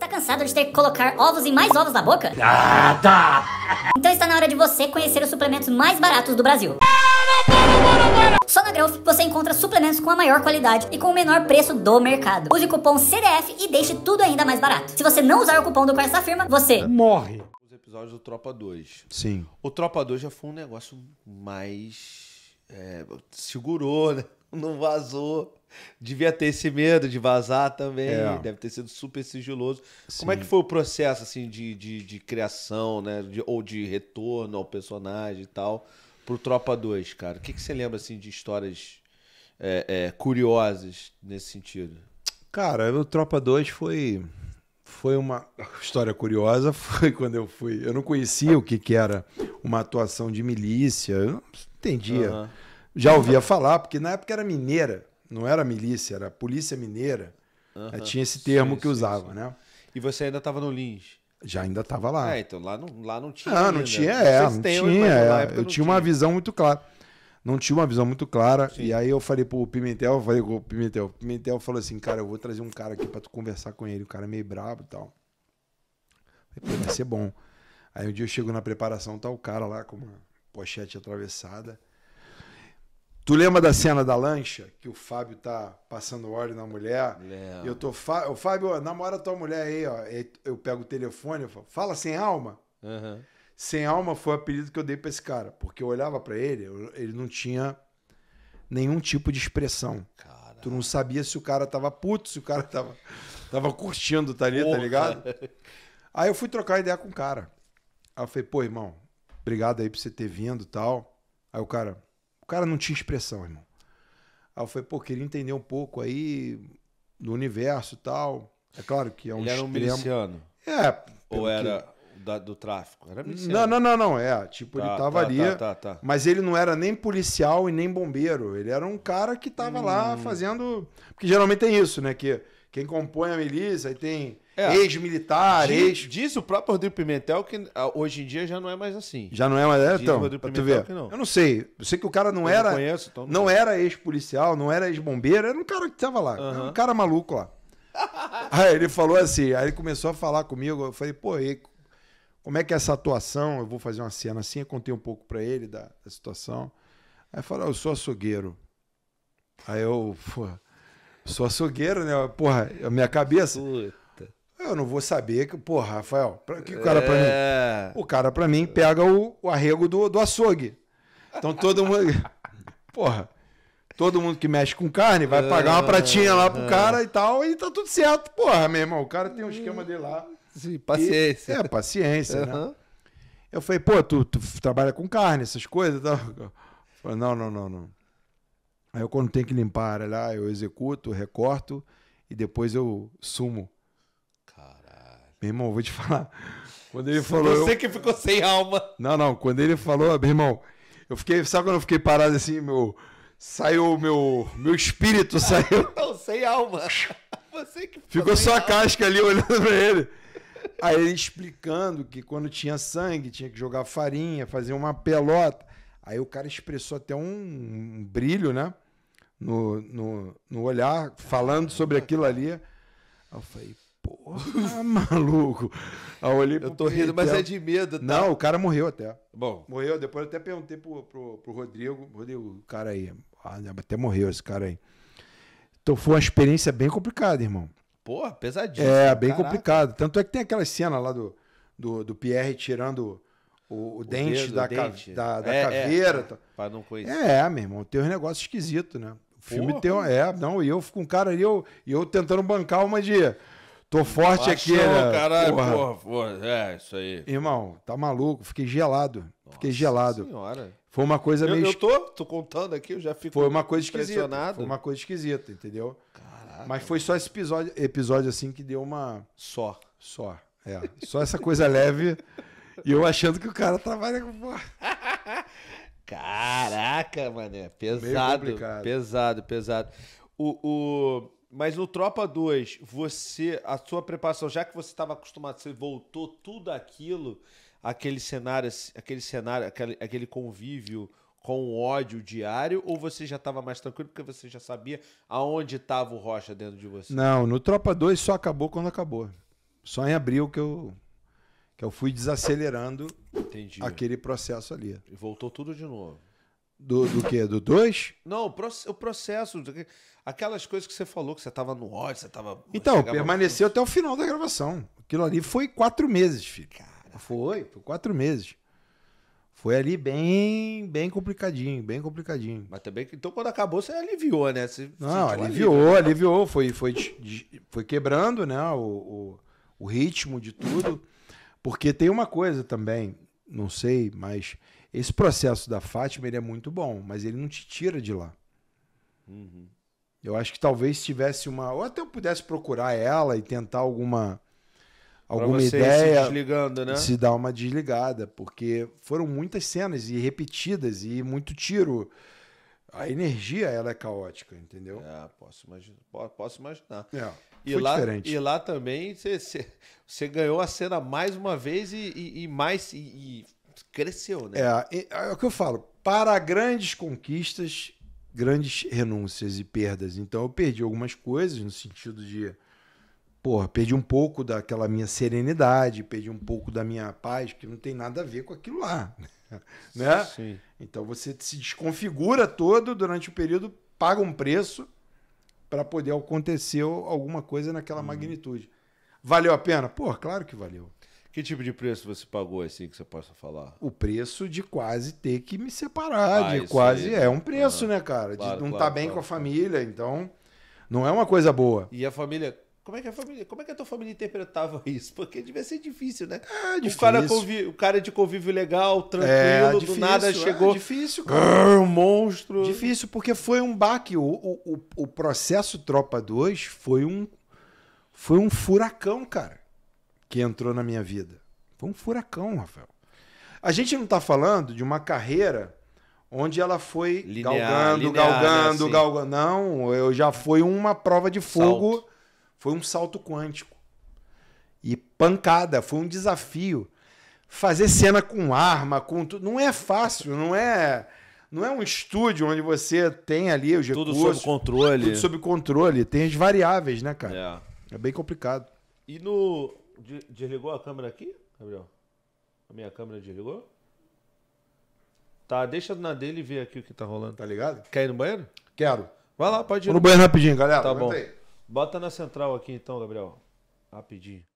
Está cansado de ter que colocar ovos e mais ovos na boca? Ah, tá! Então está na hora de você conhecer os suplementos mais baratos do Brasil. Só na Growth você encontra suplementos com a maior qualidade e com o menor preço do mercado. Use o cupom CDF e deixe tudo ainda mais barato. Se você não usar o cupom do quarto da firma, você morre. Os episódios do Tropa 2. Sim. O Tropa 2 já foi um negócio mais. É, segurou, né? Não vazou. Devia ter esse medo de vazar também, é. deve ter sido super sigiloso. Sim. Como é que foi o processo assim de, de, de criação, né? De, ou de retorno ao personagem e tal, pro Tropa 2, cara? O que, que você lembra assim de histórias é, é, curiosas nesse sentido? Cara, o Tropa 2 foi foi uma história curiosa. Foi quando eu fui. Eu não conhecia o que, que era uma atuação de milícia. Eu não entendia. Uhum. Já ouvia falar, porque na época era mineira. Não era milícia, era polícia mineira. Uhum. Tinha esse termo sim, que usava, sim, né? E você ainda estava no Lins? Já ainda estava lá. É, então lá não, lá não tinha. Ah, não tinha, é, não, não tinha. é. Eu não tinha uma visão muito clara. Não tinha uma visão muito clara. E aí eu falei pro Pimentel, eu falei pro Pimentel. O Pimentel falou assim, cara, eu vou trazer um cara aqui para tu conversar com ele. O cara é meio brabo e tal. Falei, vai ser bom. Aí um dia eu chego na preparação, tá o cara lá com uma pochete atravessada. Tu lembra da cena da lancha? Que o Fábio tá passando óleo na mulher. Lembra. eu tô. O Fábio, namora tua mulher aí, ó. Eu pego o telefone e falo, fala sem alma. Uhum. Sem alma foi o apelido que eu dei pra esse cara. Porque eu olhava para ele, ele não tinha nenhum tipo de expressão. Cara. Tu não sabia se o cara tava puto, se o cara tava, tava curtindo, tá ali, tá Porra. tá ligado? Aí eu fui trocar ideia com o cara. Aí eu falei, pô, irmão, obrigado aí por você ter vindo e tal. Aí o cara, cara não tinha expressão, irmão. Aí eu falei, pô, queria entender um pouco aí do universo e tal. É claro que é um Ele era um miliciano? É. Ou era... Que... Da, do tráfico. Era miliciano. Não, não, não, não. É, tipo, tá, ele tava tá, ali. Tá, tá, tá, mas ele não era nem policial e nem bombeiro. Ele era um cara que tava hum. lá fazendo. Porque geralmente tem isso, né? Que quem compõe a milícia, aí tem é. Ex-militar, ex. Diz o próprio Rodrigo Pimentel que ah, hoje em dia já não é mais assim. Já não é mais. É, então, Rodrigo Pimentel ver. Não. Eu não sei. Eu sei que o cara não eu era. Não, conheço, então não, não era ex-policial, não era ex-bombeiro, era um cara que tava lá. Uhum. um cara maluco lá. aí ele falou assim, aí ele começou a falar comigo. Eu falei, pô, e como é que é essa atuação? Eu vou fazer uma cena assim. Eu contei um pouco para ele da, da, situação. Aí falou, ah, eu sou açougueiro. Aí eu, pô, sou açougueiro, né? Porra, a minha cabeça. Puta. Eu não vou saber que, porra, Rafael, pra, que o cara é... pra mim? É. O cara pra mim pega o, o arrego do, do açougue. Então todo mundo. porra. Todo mundo que mexe com carne vai pagar uma pratinha lá pro é. cara e tal, e tá tudo certo. Porra, meu irmão, o cara tem um esquema dele lá. Sim, paciência. E, é, paciência, né? Eu falei, pô, tu, tu, trabalha com carne, essas coisas e tal. Eu falei, não, não, não, não. Aí eu, quando tem que limpar a área lá, eu executo, recorto e depois eu sumo meu irmão, vou te falar. Quando ele falou. Você eu... que ficou sem alma. Não, não. Quando ele falou, meu irmão, eu fiquei. Sabe quando eu fiquei parado assim, meu. Saiu meu. Meu espírito saiu. Não, sem alma. Você que ficou, ficou só alma. a casca ali olhando pra ele. Aí ele explicando que quando tinha sangue, tinha que jogar farinha, fazer uma pelota. Aí o cara expressou até um, um brilho, né? No, no, no olhar, falando sobre aquilo ali. Aí eu falei, maluco. Aí eu olhei eu tô rindo, mas é de medo, tá? Não, o cara morreu até. Bom. Morreu, depois eu até perguntei pro, pro, pro Rodrigo, Rodrigo, o cara aí, ah, né, até morreu esse cara aí. Então foi uma experiência bem complicada, irmão. Porra, pesadíssimo. É, bem caraca. complicado. Tanto é que tem aquela cena lá do, do, do Pierre tirando o, o, o dente, dedo, da, o dente, da, da, é, é, caveira. É, tá. pra não conhecer. É, meu irmão, tem uns um negócios esquisitos, né? O filme Porra. tem. É, não, e eu com um cara ali, eu, e eu tentando bancar uma de. Tô forte aqui, né? Caralho, porra. Porra, porra. É, isso aí. Irmão, tá maluco. Fiquei gelado. Nossa Fiquei gelado. Senhora. Foi uma coisa meio. Eu tô, tô contando aqui, eu já fico Foi uma coisa esquisita. Foi uma coisa esquisita, entendeu? Caraca. Mas foi só esse episódio, episódio assim que deu uma. Só. Só. É. Só essa coisa leve. E eu achando que o cara trabalha né, com. Caraca, mano. Pesado. Pesado, pesado. O. o... Mas no Tropa 2, você, a sua preparação, já que você estava acostumado, você voltou tudo aquilo, aquele cenário, aquele cenário, aquele, aquele convívio com o ódio diário, ou você já estava mais tranquilo porque você já sabia aonde estava o Rocha dentro de você? Não, no Tropa 2 só acabou quando acabou. Só em abril que eu que eu fui desacelerando Entendi. aquele processo ali. E voltou tudo de novo. Do, do que? Do 2? Não, o processo. Aquelas coisas que você falou, que você tava no ódio, você tava. Então, permaneceu até o final da gravação. Aquilo ali foi quatro meses, filho. Foi, foi quatro meses. Foi ali bem, bem complicadinho, bem complicadinho. Mas também, então quando acabou, você aliviou, né? Você Não, aliviou, alívio, né? aliviou. Foi, foi, foi quebrando, né? O, o, o ritmo de tudo. Porque tem uma coisa também não sei, mas esse processo da Fátima ele é muito bom, mas ele não te tira de lá. Uhum. Eu acho que talvez tivesse uma. Ou até eu pudesse procurar ela e tentar alguma. Alguma ideia. Se desligando, né? Se dar uma desligada, porque foram muitas cenas e repetidas e muito tiro. A energia ela é caótica, entendeu? É, posso, posso imaginar. É. E Foi lá, diferente. E lá também você ganhou a cena mais uma vez e, e, e mais. E, cresceu, né? É, é, é o que eu falo. Para grandes conquistas, grandes renúncias e perdas. Então eu perdi algumas coisas no sentido de. Porra, perdi um pouco daquela minha serenidade, perdi um pouco da minha paz, que não tem nada a ver com aquilo lá. Né? Sim. Então você se desconfigura todo durante o período, paga um preço para poder acontecer alguma coisa naquela hum. magnitude. Valeu a pena? Pô, claro que valeu. Que tipo de preço você pagou assim que você possa falar? O preço de quase ter que me separar, ah, de quase aí. é um preço, ah, né, cara? Claro, de não claro, tá bem claro, com a família, então não é uma coisa boa. E a família como é que a família, como é que a tua família interpretava isso? Porque devia ser difícil, né? É, difícil. O cara, convívio, o cara de convívio legal, é, tranquilo, é, difícil, do nada chegou. É, difícil, cara. Ah, um monstro. Difícil, porque foi um baque. O, o, o processo Tropa 2 foi um, foi um furacão, cara, que entrou na minha vida. Foi um furacão, Rafael. A gente não está falando de uma carreira onde ela foi linear, galgando, linear, né? galgando, né, assim. galgando. Não, eu já foi uma prova de fogo. Salto foi um salto quântico. E pancada, foi um desafio. Fazer cena com arma, com tudo, não é fácil, não é não é um estúdio onde você tem ali os tudo recursos. Tudo sob controle. Tudo sob controle. Tem as variáveis, né, cara? É, é bem complicado. E no. Desligou a câmera aqui, Gabriel? A minha câmera desligou? Tá, deixa na dele ver aqui o que tá rolando. Tá ligado? Quer ir no banheiro? Quero. Vai lá, pode ir. Vou no banheiro rapidinho, galera. Tá Aguenta bom. Aí. Bota na central aqui então, Gabriel. Rapidinho.